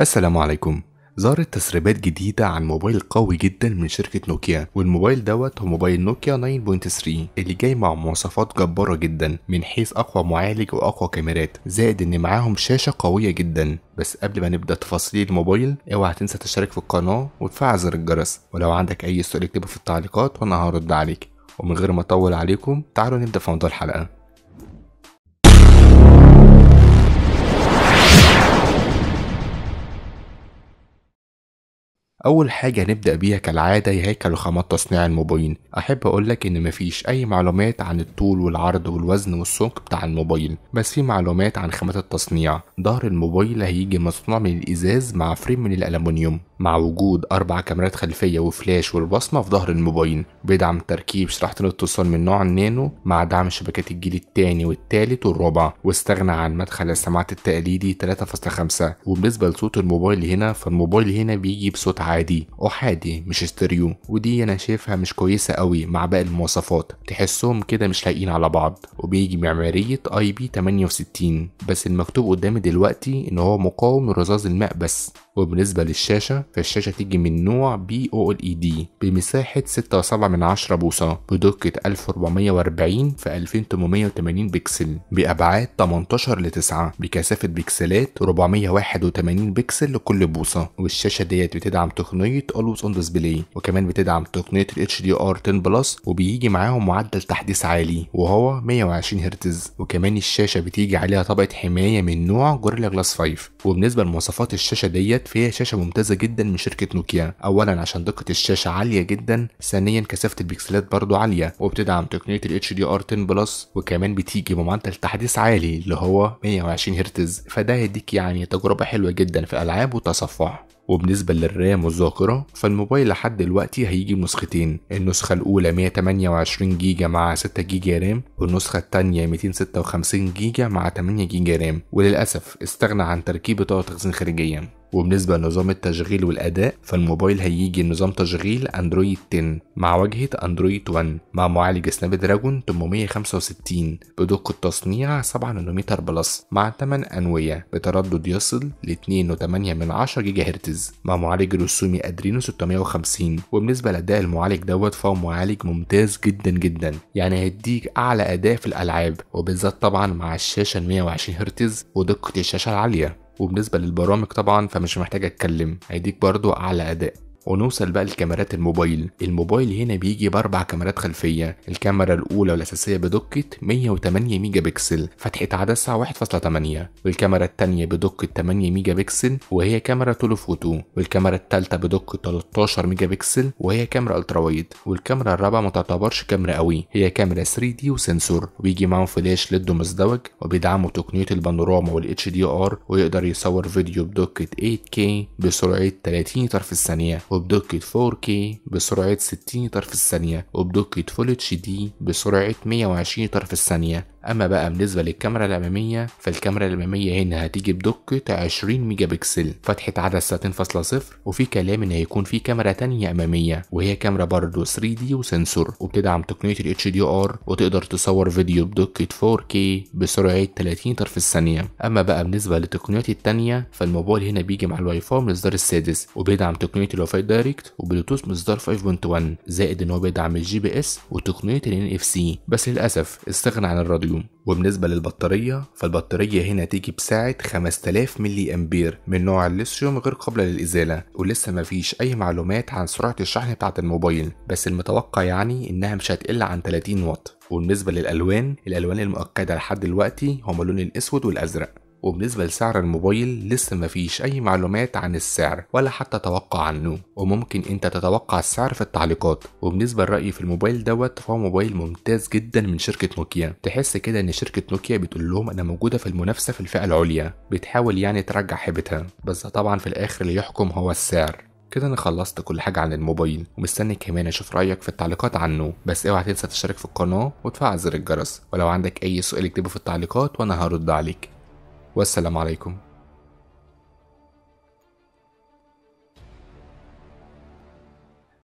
السلام عليكم ظهرت تسريبات جديدة عن موبايل قوي جدا من شركة نوكيا والموبايل دوت هو موبايل نوكيا 9.3 اللي جاي مع مواصفات جبارة جدا من حيث أقوى معالج وأقوى كاميرات زائد إن معاهم شاشة قوية جدا بس قبل ما نبدأ تفاصيل الموبايل اوعى تنسى تشترك في القناة وتفعل زر الجرس ولو عندك أي سؤال اكتبه في التعليقات وأنا هرد عليك ومن غير ما أطول عليكم تعالوا نبدأ في موضوع الحلقة أول حاجة نبدأ بيها كالعادة هي وخامات تصنيع الموبايل أحب أقولك إن مفيش أي معلومات عن الطول والعرض والوزن والسمك بتاع الموبايل بس في معلومات عن خامات التصنيع ظهر الموبايل هيجي مصنوع من الإزاز مع فريم من الألمنيوم مع وجود أربع كاميرات خلفية وفلاش والبصمة في ظهر الموبايل بيدعم تركيب شريحة الاتصال من نوع النانو مع دعم شبكات الجيل الثاني والثالث والرابع واستغنى عن مدخل السماعات التقليدي 3.5 وبالنسبة لصوت الموبايل هنا فالموبايل هنا بيجي بصوت عالي عادي احادي مش ستيريو ودي انا شايفها مش كويسه قوي مع باقي المواصفات تحسهم كده مش لايقين على بعض وبيجي معماريه اي بي 68 بس المكتوب قدامي دلوقتي ان هو مقاوم لرذاذ الماء بس وبالنسبه للشاشه فالشاشه تيجي من نوع بي او ال اي دي بمساحه 6.7 من 10 بوصه بدقه 1440 في 2880 بكسل بابعاد 18 ل 9 بكثافه بكسلات 481 بكسل لكل بوصه والشاشه ديت بتدعم تقنيه Always on Display وكمان بتدعم تقنيه ال HDR10 بلس وبيجي معاهم معدل تحديث عالي وهو 120 هرتز وكمان الشاشه بتيجي عليها طبقه حمايه من نوع جوريلا جلاس 5 وبالنسبه لمواصفات الشاشه ديت فهي شاشه ممتازه جدا من شركه نوكيا اولا عشان دقه الشاشه عاليه جدا ثانيا كثافه البكسلات برضو عاليه وبتدعم تقنيه ال HDR10 بلس وكمان بتيجي بمعدل تحديث عالي اللي هو 120 هرتز فده هيديك يعني تجربه حلوه جدا في العاب وتصفح وبالنسبة للرام والذاكرة فالموبايل لحد دلوقتي هيجي بنسختين النسخة الأولى 128 جيجا مع 6 جيجا رام والنسخة الثانية 256 جيجا مع 8 جيجا رام وللأسف استغنى عن تركيب بطاقة تخزين خارجية وبالنسبة لنظام التشغيل والأداء فالموبايل هيجي نظام تشغيل أندرويد 10 مع واجهة أندرويد 1 مع معالج سناب دراجون 865 بدقة تصنيع 7 نانومتر بلس مع 8 أنوية بتردد يصل ل 2.8 من 10 جيجا هرتز مع معالج رسومي أدرينو 650 وبالنسبة لأداء المعالج دوت فهو معالج ممتاز جدا جدا يعني هيديك أعلى أداء في الألعاب وبالذات طبعا مع الشاشة 120 هرتز ودقة الشاشة العالية وبالنسبه للبرامج طبعا فمش محتاج اتكلم هيديك برضو اعلى اداء ونوصل بقى لكاميرات الموبايل الموبايل هنا بيجي باربع كاميرات خلفيه الكاميرا الاولى والاساسيه بدقه 108 ميجا بكسل فتحه عدسه 1.8 والكاميرا الثانيه بدقه 8 ميجا بكسل وهي كاميرا تولوفوتو والكاميرا الثالثه بدقه 13 ميجا بكسل وهي كاميرا الترا وايد والكاميرا الرابعه ما تعتبرش كاميرا قوي هي كاميرا 3 دي وسنسور وبيجي معاهم فلاش ليد مزدوج وبيدعموا تقنيه البانوراما والاتش دي ار ويقدر يصور فيديو بدقه 8K بسرعه 30 طرف الثانيه وبدقة 4K بسرعة 60 طرف الثانية وبدقة Full HD بسرعة 120 طرف الثانية اما بقى بالنسبه للكاميرا الاماميه فالكاميرا الاماميه هنا هتيجي بدقه 20 ميجا بكسل فتحه عدسه 2.0 وفي كلام ان هيكون في كاميرا تانية اماميه وهي كاميرا برضه 3 دي وسنسور وبتدعم تقنيه الاتش دي ار وتقدر تصور فيديو بدقه 4K بسرعه 30 طرف في الثانيه اما بقى بالنسبه للتقنيات التانية فالموبايل هنا بيجي مع الواي فاي من الاصدار السادس وبيدعم تقنيه الواي فاي دايركت وبلوتوث من الاصدار 5.1 زائد ان هو بيدعم الجي بي اس وتقنيه ال اف سي بس للاسف استغنى عن الراديو اليوم وبالنسبة للبطارية فالبطارية هنا تيجي بسعة 5000 ملي أمبير من نوع الليثيوم غير قابلة للإزالة ولسه مفيش أي معلومات عن سرعة الشحن بتاعة الموبايل بس المتوقع يعني إنها مش هتقل عن 30 واط وبالنسبة للألوان الألوان المؤكدة لحد دلوقتي هما اللون الأسود والأزرق وبالنسبة لسعر الموبايل لسه مفيش أي معلومات عن السعر ولا حتى توقع عنه وممكن أنت تتوقع السعر في التعليقات وبالنسبة لرأيي في الموبايل دوت فهو موبايل ممتاز جدا من شركة نوكيا تحس كده إن شركة نوكيا بتقول لهم أنا موجودة في المنافسة في الفئة العليا بتحاول يعني ترجع حبتها بس طبعا في الآخر اللي يحكم هو السعر كده انا خلصت كل حاجه عن الموبايل ومستني كمان اشوف رايك في التعليقات عنه بس اوعى تنسى تشترك في القناه وتفعل زر الجرس ولو عندك اي سؤال اكتبه في التعليقات وانا هرد عليك والسلام عليكم